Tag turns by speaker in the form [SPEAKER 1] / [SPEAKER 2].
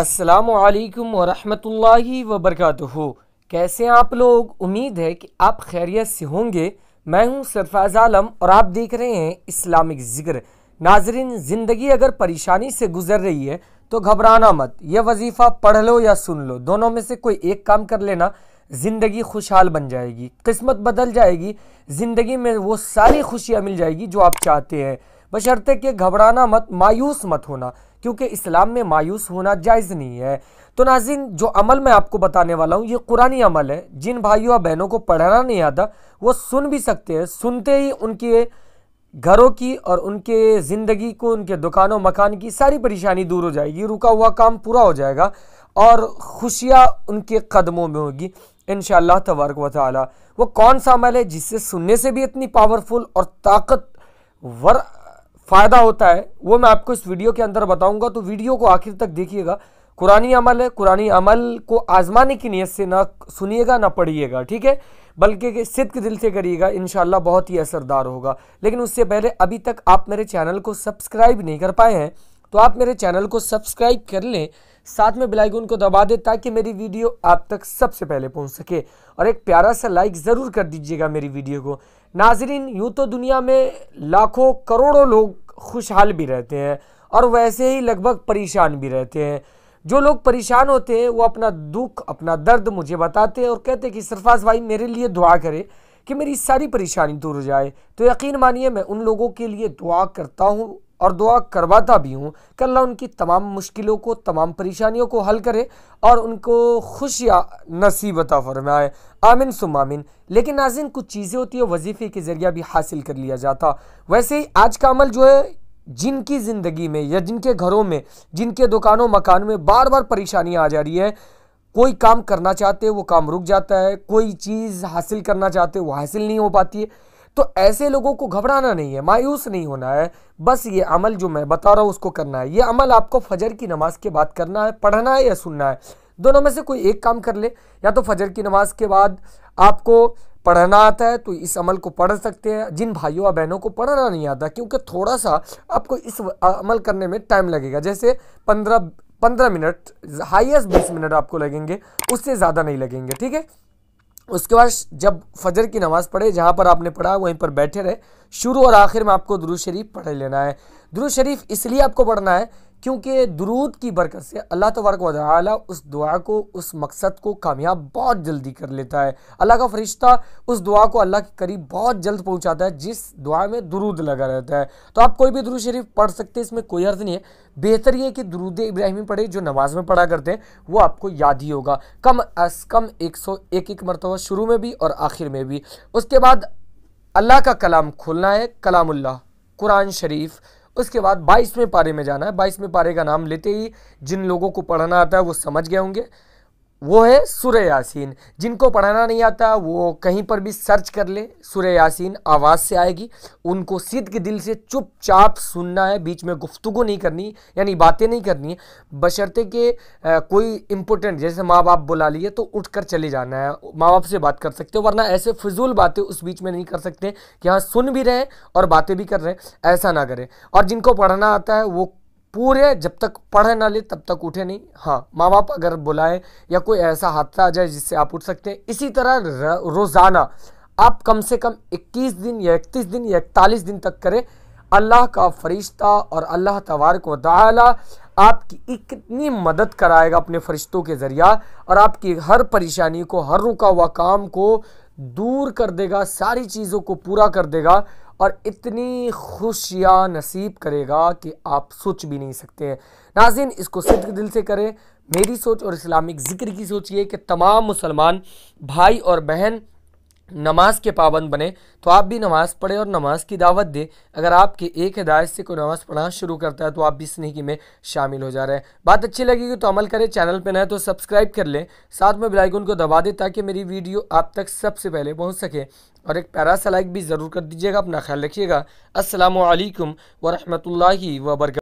[SPEAKER 1] असलकम वरहमल वबरकू कैसे हैं आप लोग उम्मीद है कि आप खैरियत से होंगे मैं हूं सरफाज आलम और आप देख रहे हैं इस्लामिक ज़िक्र नाजरीन ज़िंदगी अगर परेशानी से गुजर रही है तो घबराना मत यह वजीफ़ा पढ़ लो या सुन लो दोनों में से कोई एक काम कर लेना ज़िंदगी खुशहाल बन जाएगी किस्मत बदल जाएगी ज़िंदगी में वो सारी खुशियाँ मिल जाएगी जो आप चाहते हैं बशर्ते कि घबराना मत मायूस मत होना क्योंकि इस्लाम में मायूस होना जायज़ नहीं है तो नाजिन जो अमल मैं आपको बताने वाला हूँ ये कुरानी अमल है जिन भाइयों और बहनों को पढ़ना नहीं आता वो सुन भी सकते हैं सुनते ही उनके घरों की और उनके ज़िंदगी को उनके दुकानों मकान की सारी परेशानी दूर हो जाएगी रुका हुआ काम पूरा हो जाएगा और खुशियाँ उनके कदमों में होगी इन तबारक वाली वो कौन सा अमल है जिससे सुनने से भी इतनी पावरफुल और ताकतवर फ़ायदा होता है वो मैं आपको इस वीडियो के अंदर बताऊंगा तो वीडियो को आखिर तक देखिएगा कुरानी अमल है कुरानी अमल को आज़माने की नीयत से ना सुनिएगा ना पढ़िएगा ठीक है बल्कि सिद्क दिल से करिएगा इन बहुत ही असरदार होगा लेकिन उससे पहले अभी तक आप मेरे चैनल को सब्सक्राइब नहीं कर पाए हैं तो आप मेरे चैनल को सब्सक्राइब कर लें साथ में बेल आइकन को दबा दें ताकि मेरी वीडियो आप तक सबसे पहले पहुंच सके और एक प्यारा सा लाइक ज़रूर कर दीजिएगा मेरी वीडियो को नाजरीन यूँ तो दुनिया में लाखों करोड़ों लोग खुशहाल भी रहते हैं और वैसे ही लगभग परेशान भी रहते हैं जो लोग परेशान होते हैं वो अपना दुख अपना दर्द मुझे बताते हैं और कहते हैं कि सरफाज भाई मेरे लिए दुआ करें कि मेरी सारी परेशानी दूर हो जाए तो यकीन मानिए मैं उन लोगों के लिए दुआ करता हूँ और दुआ करवाता भी हूँ कि अल्लाह उनकी तमाम मुश्किलों को तमाम परेशानियों को हल करे और उनको खुशियाँ नसीबता फरमाए आमिन आमिन लेकिन नाजिन कुछ चीज़ें होती है वजीफ़े के ज़रिए भी हासिल कर लिया जाता वैसे ही आज का अमल जो है जिनकी ज़िंदगी में या जिनके घरों में जिनके दुकानों मकान में बार बार परेशानियाँ आ जा रही है कोई काम करना चाहते वो काम रुक जाता है कोई चीज़ हासिल करना चाहते वो हासिल नहीं हो पाती है तो ऐसे लोगों को घबराना नहीं है मायूस नहीं होना है बस ये अमल जो मैं बता रहा हूँ उसको करना है ये अमल आपको फजर की नमाज के बाद करना है पढ़ना है या सुनना है दोनों में से कोई एक काम कर ले या तो फजर की नमाज के बाद आपको पढ़ना आता है तो इस अमल को पढ़ सकते हैं जिन भाइयों और बहनों को पढ़ना नहीं आता क्योंकि थोड़ा सा आपको इस अमल करने में टाइम लगेगा जैसे पंद्रह पंद्रह मिनट हाईएस्ट बीस मिनट आपको लगेंगे उससे ज़्यादा नहीं लगेंगे ठीक है उसके बाद जब फजर की नमाज़ पढ़े जहाँ पर आपने पढ़ा वहीं पर बैठे रहे शुरू और आखिर में आपको दुरू शरीफ पढ़ लेना है दुरू शरीफ इसलिए आपको पढ़ना है क्योंकि दरूद की बरकत से अल्लाह तबारक वाली उस दुआ को उस मकसद को कामयाब बहुत जल्दी कर लेता है अल्लाह का फरिश्ता उस दुआ को अल्लाह के करीब बहुत जल्द पहुंचाता है जिस दुआ में दरूद लगा रहता है तो आप कोई भी दरूद शरीफ पढ़ सकते हैं इसमें कोई अर्ज नहीं है बेहतर ये कि दरूद इब्राहिमी पढ़े जो नमाज में पढ़ा करते हैं वो आपको याद ही होगा कम अज कम एक सौ एक एक मरतबा शुरू में भी और आखिर में भी उसके बाद अल्लाह का कलाम खोलना है कलामुल्ला कुरान शरीफ़ उसके बाद बाईसवें पारे में जाना है बाईसवें पारे का नाम लेते ही जिन लोगों को पढ़ना आता है वो समझ गए होंगे वो है सुर यासीन जिनको पढ़ाना नहीं आता वो कहीं पर भी सर्च कर ले सुर यासीन आवाज़ से आएगी उनको सिद्ध के दिल से चुपचाप सुनना है बीच में गुफ्तगु नहीं करनी यानी बातें नहीं करनी है बशर्ते के आ, कोई इम्पोर्टेंट जैसे माँ बाप बुला लिए तो उठ कर चले जाना है माँ बाप से बात कर सकते हो वरना ऐसे फजूल बातें उस बीच में नहीं कर सकते कि हाँ सुन भी रहे और बातें भी कर रहे हैं ऐसा ना करें और जिनको पढ़ना आता है वो पूरे जब तक पढ़े ना ले तब तक उठे नहीं हाँ माँ बाप अगर बुलाएं या कोई ऐसा हादसा आ जाए जिससे आप उठ सकते हैं इसी तरह रोज़ाना आप कम से कम 21 दिन या 31 दिन या इकतालीस दिन तक करें अल्लाह का फरिश्ता और अल्लाह तवार को दाला आपकी इतनी मदद कराएगा अपने फरिश्तों के ज़रिया और आपकी हर परेशानी को हर रुका हुआ काम को दूर कर देगा सारी चीज़ों को पूरा कर देगा और इतनी खुश या नसीब करेगा कि आप सोच भी नहीं सकते हैं नाजिन इसको सिद्ध दिल से करें मेरी सोच और इस्लामिक ज़िक्र की सोच ये कि तमाम मुसलमान भाई और बहन नमाज के पाबंद बने तो आप भी नमाज़ पढ़े और नमाज की दावत दें अगर आपके एक हिदायत से कोई नमाज़ पढ़ना शुरू करता है तो आप भी इस नेकी में शामिल हो जा रहे हैं बात अच्छी लगेगी तो अमल करें चैनल पर नए तो सब्सक्राइब कर लें साथ में बेलाइकन को दबा दें ताकि मेरी वीडियो आप तक सबसे पहले पहुँच सके और एक पैरा सा लाइक भी ज़रूर कर दीजिएगा अपना ख्याल रखिएगा असलकम वरहमल वर्क